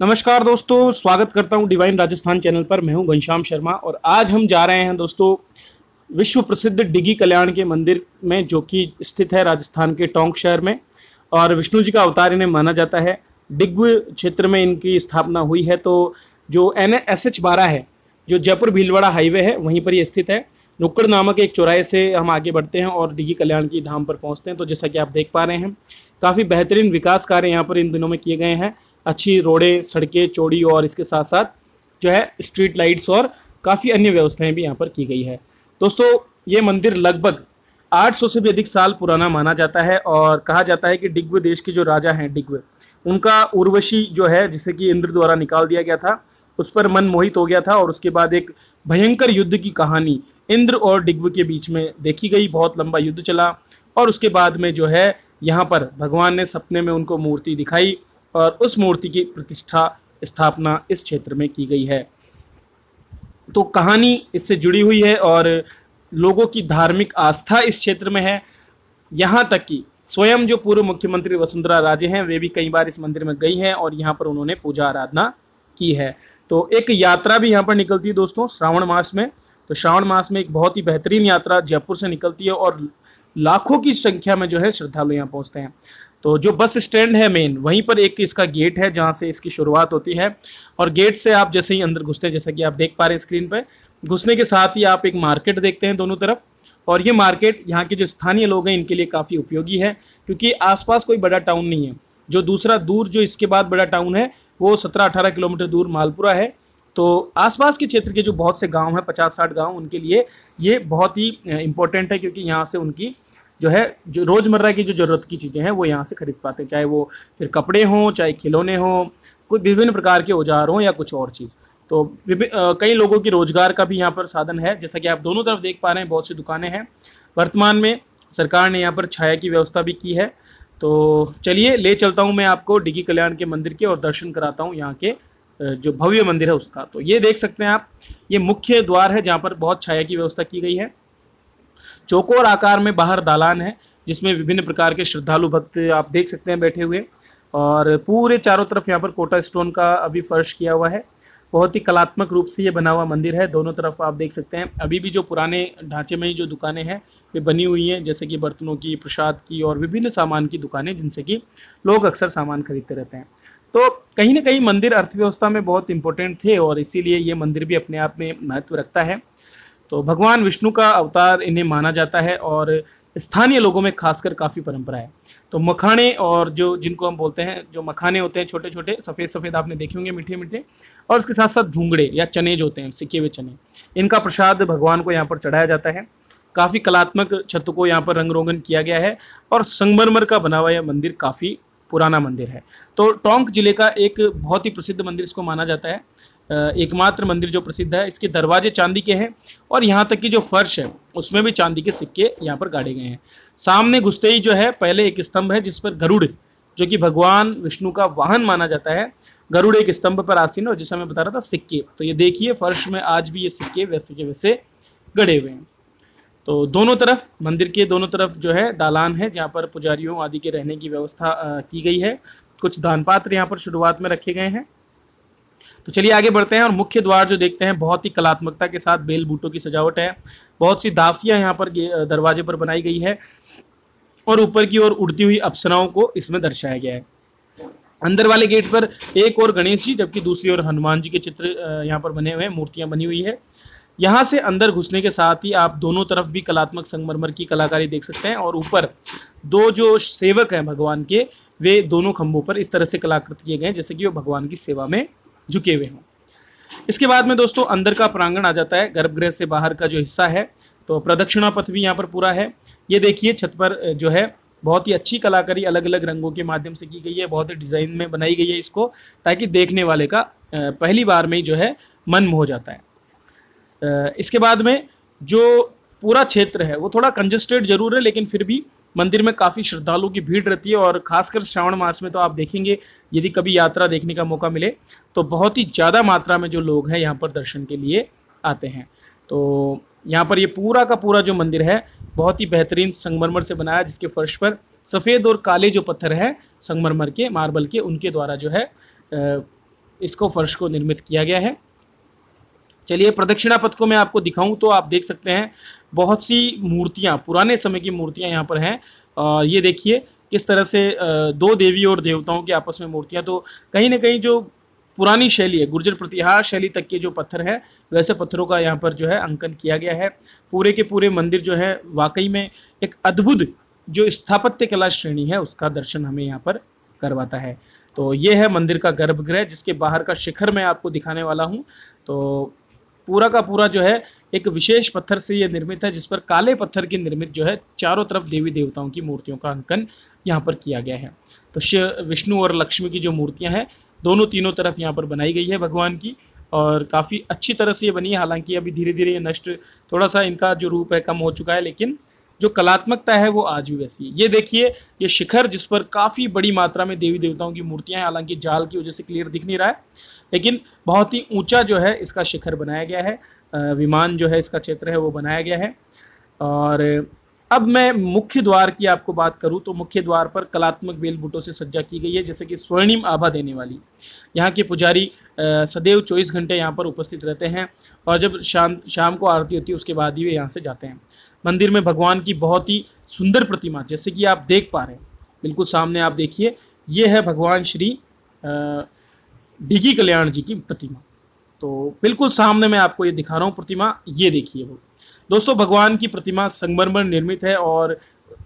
नमस्कार दोस्तों स्वागत करता हूं डिवाइन राजस्थान चैनल पर मैं हूं घनश्याम शर्मा और आज हम जा रहे हैं दोस्तों विश्व प्रसिद्ध डिगी कल्याण के मंदिर में जो कि स्थित है राजस्थान के टोंक शहर में और विष्णु जी का अवतार इन्हें माना जाता है डिग्व क्षेत्र में इनकी स्थापना हुई है तो जो एन एस एच बारह है जो जयपुर भीलवाड़ा हाईवे है वहीं पर ये स्थित है नुक्कड़ नामक एक चौराहे से हम आगे बढ़ते हैं और डिगी कल्याण की धाम पर पहुंचते हैं तो जैसा कि आप देख पा रहे हैं काफ़ी बेहतरीन विकास कार्य यहाँ पर इन दिनों में किए गए हैं अच्छी रोडें सड़कें चौड़ी और इसके साथ साथ जो है स्ट्रीट लाइट्स और काफ़ी अन्य व्यवस्थाएं भी यहाँ पर की गई है दोस्तों ये मंदिर लगभग 800 से भी अधिक साल पुराना माना जाता है और कहा जाता है कि डिग्व देश के जो राजा हैं डिग्व उनका उर्वशी जो है जिसे कि इंद्र द्वारा निकाल दिया गया था उस पर मन मोहित हो गया था और उसके बाद एक भयंकर युद्ध की कहानी इंद्र और डिग्व के बीच में देखी गई बहुत लंबा युद्ध चला और उसके बाद में जो है यहाँ पर भगवान ने सपने में उनको मूर्ति दिखाई और उस मूर्ति की प्रतिष्ठा स्थापना इस क्षेत्र में की गई है तो कहानी इससे जुड़ी हुई है और लोगों की धार्मिक आस्था इस क्षेत्र में है यहाँ तक कि स्वयं जो पूर्व मुख्यमंत्री वसुंधरा राजे हैं वे भी कई बार इस मंदिर में गई हैं और यहाँ पर उन्होंने पूजा आराधना की है तो एक यात्रा भी यहाँ पर निकलती है दोस्तों श्रावण मास में तो श्रावण मास में एक बहुत ही बेहतरीन यात्रा जयपुर से निकलती है और लाखों की संख्या में जो है श्रद्धालु यहाँ पहुँचते हैं तो जो बस स्टैंड है मेन वहीं पर एक इसका गेट है जहाँ से इसकी शुरुआत होती है और गेट से आप जैसे ही अंदर घुसते हैं जैसा कि आप देख पा रहे हैं स्क्रीन पर घुसने के साथ ही आप एक मार्केट देखते हैं दोनों तरफ और ये मार्केट यहाँ के जो स्थानीय लोग हैं इनके लिए काफ़ी उपयोगी है क्योंकि आसपास कोई बड़ा टाउन नहीं है जो दूसरा दूर जो इसके बाद बड़ा टाउन है वो सत्रह अठारह किलोमीटर दूर मालपुरा है तो आसपास के क्षेत्र के जो बहुत से गांव हैं पचास साठ गांव उनके लिए ये बहुत ही इम्पोर्टेंट है क्योंकि यहाँ से उनकी जो है जो रोज़मर्रा की जो ज़रूरत की चीज़ें हैं वो यहाँ से ख़रीद पाते हैं चाहे वो फिर कपड़े हों चाहे खिलौने हों कोई विभिन्न प्रकार के औजार हों या कुछ और चीज़ तो कई लोगों की रोज़गार का भी यहाँ पर साधन है जैसा कि आप दोनों तरफ देख पा रहे हैं बहुत सी दुकानें हैं वर्तमान में सरकार ने यहाँ पर छाया की व्यवस्था भी की है तो चलिए ले चलता हूँ मैं आपको डिगी कल्याण के मंदिर के और दर्शन कराता हूँ यहाँ के जो भव्य मंदिर है उसका तो ये देख सकते हैं आप ये मुख्य द्वार है जहाँ पर बहुत छाया की व्यवस्था की गई है चौकोर आकार में बाहर दालान है जिसमें विभिन्न प्रकार के श्रद्धालु भक्त आप देख सकते हैं बैठे हुए और पूरे चारों तरफ यहाँ पर कोटा स्टोन का अभी फर्श किया हुआ है बहुत ही कलात्मक रूप से ये बना हुआ मंदिर है दोनों तरफ आप देख सकते हैं अभी भी जो पुराने ढांचे में ही जो दुकानें हैं वे बनी हुई हैं जैसे कि बर्तनों की प्रसाद की और विभिन्न सामान की दुकानें जिनसे कि लोग अक्सर सामान खरीदते रहते हैं तो कहीं ना कहीं मंदिर अर्थव्यवस्था में बहुत इंपॉर्टेंट थे और इसीलिए ये मंदिर भी अपने आप में महत्व रखता है तो भगवान विष्णु का अवतार इन्हें माना जाता है और स्थानीय लोगों में खासकर काफ़ी परंपरा है तो मखाने और जो जिनको हम बोलते हैं जो मखाने होते हैं छोटे छोटे सफ़ेद सफ़ेद आपने देखे होंगे मीठे मीठे और उसके साथ साथ ढूंगड़े या चने जो होते हैं सिक्के हुए चने इनका प्रसाद भगवान को यहाँ पर चढ़ाया जाता है काफ़ी कलात्मक छत को यहाँ पर रंग रोगन किया गया है और संगमरमर का बना हुआ यह मंदिर काफ़ी पुराना मंदिर है तो टोंक जिले का एक बहुत ही प्रसिद्ध मंदिर इसको माना जाता है एकमात्र मंदिर जो प्रसिद्ध है इसके दरवाजे चांदी के हैं और यहाँ तक कि जो फर्श है उसमें भी चांदी के सिक्के यहाँ पर गाड़े गए हैं सामने घुसते ही जो है पहले एक स्तंभ है जिस पर गरुड़ जो कि भगवान विष्णु का वाहन माना जाता है गरुड़ एक स्तंभ पर आसीन और जिसे मैं बता रहा था सिक्के तो ये देखिए फर्श में आज भी ये सिक्के वैसे के वैसे गड़े हुए हैं तो दोनों तरफ मंदिर के दोनों तरफ जो है दालान है जहाँ पर पुजारियों आदि के रहने की व्यवस्था की गई है कुछ दान पात्र यहाँ पर शुरुआत में रखे गए हैं तो चलिए आगे बढ़ते हैं और मुख्य द्वार जो देखते हैं बहुत ही कलात्मकता के साथ बेल बूटों की सजावट है बहुत सी दासियां यहाँ पर दरवाजे पर बनाई गई है और ऊपर की ओर उड़ती हुई अप्सराओं को इसमें दर्शाया गया है अंदर वाले गेट पर एक और गणेश जी जबकि दूसरी ओर हनुमान जी के चित्र यहाँ पर बने हुए हैं मूर्तियाँ बनी हुई है यहाँ से अंदर घुसने के साथ ही आप दोनों तरफ भी कलात्मक संगमरमर की कलाकारी देख सकते हैं और ऊपर दो जो सेवक हैं भगवान के वे दोनों खम्भों पर इस तरह से कलाकृत किए गए हैं जैसे कि वो भगवान की सेवा में झुके हुए हों इसके बाद में दोस्तों अंदर का प्रांगण आ जाता है गर्भगृह से बाहर का जो हिस्सा है तो प्रदक्षिणा पथ भी यहाँ पर पूरा है ये देखिए छत पर जो है बहुत ही अच्छी कलाकारी अलग अलग रंगों के माध्यम से की गई है बहुत ही डिज़ाइन में बनाई गई है इसको ताकि देखने वाले का पहली बार में ही जो है मन मोह जाता है इसके बाद में जो पूरा क्षेत्र है वो थोड़ा कंजस्टेड जरूर है लेकिन फिर भी मंदिर में काफ़ी श्रद्धालुओं की भीड़ रहती है और खासकर श्रावण मास में तो आप देखेंगे यदि कभी यात्रा देखने का मौका मिले तो बहुत ही ज़्यादा मात्रा में जो लोग हैं यहाँ पर दर्शन के लिए आते हैं तो यहाँ पर ये पूरा का पूरा जो मंदिर है बहुत ही बेहतरीन संगमरमर से बनाया जिसके फर्श पर सफ़ेद और काले जो पत्थर हैं संगमरमर के मार्बल के उनके द्वारा जो है इसको फर्श को निर्मित किया गया है चलिए प्रदक्षिणा पथ को मैं आपको दिखाऊं तो आप देख सकते हैं बहुत सी मूर्तियां पुराने समय की मूर्तियां यहाँ पर हैं और ये देखिए किस तरह से दो देवी और देवताओं के आपस में मूर्तियां तो कहीं ना कहीं जो पुरानी शैली है गुर्जर प्रतिहार शैली तक के जो पत्थर है वैसे पत्थरों का यहाँ पर जो है अंकन किया गया है पूरे के पूरे मंदिर जो है वाकई में एक अद्भुत जो स्थापत्य कला श्रेणी है उसका दर्शन हमें यहाँ पर करवाता है तो ये है मंदिर का गर्भगृह जिसके बाहर का शिखर मैं आपको दिखाने वाला हूँ तो पूरा का पूरा जो है एक विशेष पत्थर से ये निर्मित है जिस पर काले पत्थर की निर्मित जो है चारों तरफ देवी देवताओं की मूर्तियों का अंकन यहाँ पर किया गया है तो शिव विष्णु और लक्ष्मी की जो मूर्तियाँ हैं दोनों तीनों तरफ यहाँ पर बनाई गई है भगवान की और काफ़ी अच्छी तरह से ये बनी है हालांकि अभी धीरे धीरे ये नष्ट थोड़ा सा इनका जो रूप है कम हो चुका है लेकिन जो कलात्मकता है वो आज भी वैसी है ये देखिए ये शिखर जिस पर काफ़ी बड़ी मात्रा में देवी देवताओं की मूर्तियाँ हैं हालांकि जाल की वजह से क्लियर दिख नहीं रहा है लेकिन बहुत ही ऊंचा जो है इसका शिखर बनाया गया है विमान जो है इसका क्षेत्र है वो बनाया गया है और अब मैं मुख्य द्वार की आपको बात करूँ तो मुख्य द्वार पर कलात्मक बेलबूटों से सज्जा की गई है जैसे कि स्वर्णिम आभा देने वाली यहाँ के पुजारी सदैव चौबीस घंटे यहाँ पर उपस्थित रहते हैं और जब शाम शाम को आरती होती है उसके बाद ही वे यहाँ से जाते हैं मंदिर में भगवान की बहुत ही सुंदर प्रतिमा जैसे कि आप देख पा रहे हैं बिल्कुल सामने आप देखिए ये है भगवान श्री डिगी कल्याण जी की प्रतिमा तो बिल्कुल सामने मैं आपको ये दिखा रहा हूँ प्रतिमा ये देखिए वो दोस्तों भगवान की प्रतिमा संगमरमर निर्मित है और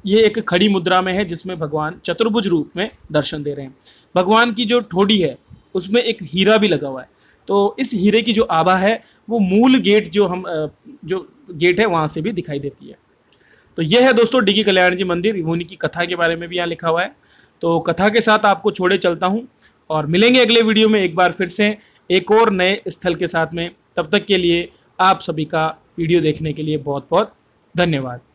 ये एक खड़ी मुद्रा में है जिसमें भगवान चतुर्भुज रूप में दर्शन दे रहे हैं भगवान की जो ठोडी है उसमें एक हीरा भी लगा हुआ है तो इस हीरे की जो आभा है वो मूल गेट जो हम जो गेट है वहाँ से भी दिखाई देती है तो ये है दोस्तों डिगी कल्याण जी मंदिर उन्हीं की कथा के बारे में भी यहाँ लिखा हुआ है तो कथा के साथ आपको छोड़े चलता हूँ और मिलेंगे अगले वीडियो में एक बार फिर से एक और नए स्थल के साथ में तब तक के लिए आप सभी का वीडियो देखने के लिए बहुत बहुत धन्यवाद